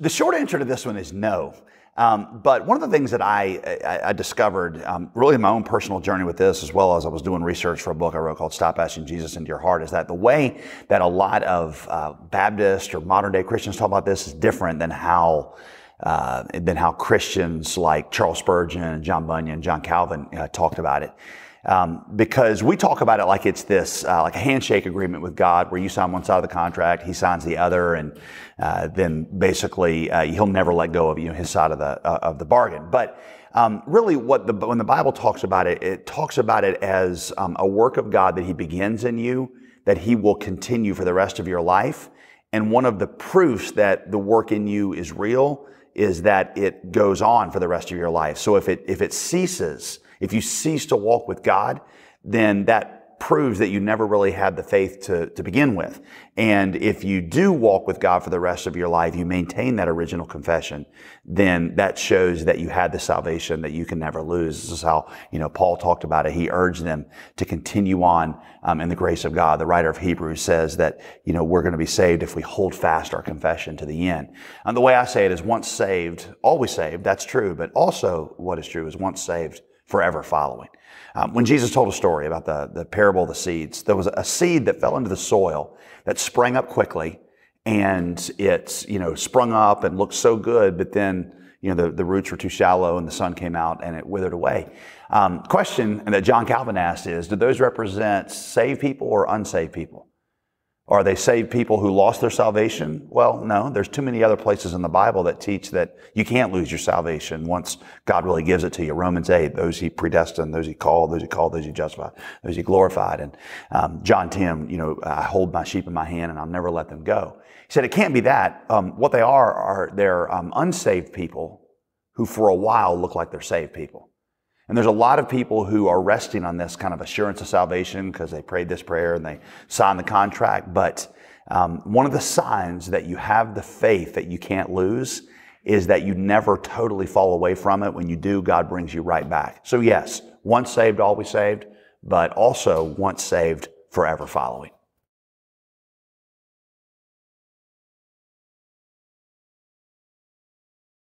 The short answer to this one is no. Um, but one of the things that I, I, I discovered, um, really in my own personal journey with this, as well as I was doing research for a book I wrote called Stop Asking Jesus Into Your Heart, is that the way that a lot of uh, Baptist or modern day Christians talk about this is different than how uh, than how Christians like Charles Spurgeon, John Bunyan, John Calvin uh, talked about it. Um, because we talk about it like it's this uh, like a handshake agreement with God, where you sign one side of the contract, He signs the other, and uh, then basically uh, He'll never let go of you know, His side of the uh, of the bargain. But um, really, what the when the Bible talks about it, it talks about it as um, a work of God that He begins in you, that He will continue for the rest of your life, and one of the proofs that the work in you is real is that it goes on for the rest of your life. So if it, if it ceases, if you cease to walk with God, then that proves that you never really had the faith to, to begin with. And if you do walk with God for the rest of your life, you maintain that original confession, then that shows that you had the salvation that you can never lose. This is how, you know, Paul talked about it. He urged them to continue on um, in the grace of God. The writer of Hebrews says that, you know, we're going to be saved if we hold fast our confession to the end. And the way I say it is once saved, always saved. That's true. But also what is true is once saved, forever following. Um, when Jesus told a story about the, the parable of the seeds, there was a seed that fell into the soil that sprang up quickly and it's, you know, sprung up and looked so good, but then, you know, the, the roots were too shallow and the sun came out and it withered away. Um, question that John Calvin asked is, do those represent saved people or unsaved people? Are they saved people who lost their salvation? Well, no, there's too many other places in the Bible that teach that you can't lose your salvation once God really gives it to you. Romans 8, those he predestined, those he called, those he called, those he justified, those he glorified. And um, John 10, you know, I hold my sheep in my hand and I'll never let them go. He said, it can't be that. Um, what they are, are they're um, unsaved people who for a while look like they're saved people. And there's a lot of people who are resting on this kind of assurance of salvation because they prayed this prayer and they signed the contract. But um, one of the signs that you have the faith that you can't lose is that you never totally fall away from it. When you do, God brings you right back. So, yes, once saved, always saved, but also once saved, forever following.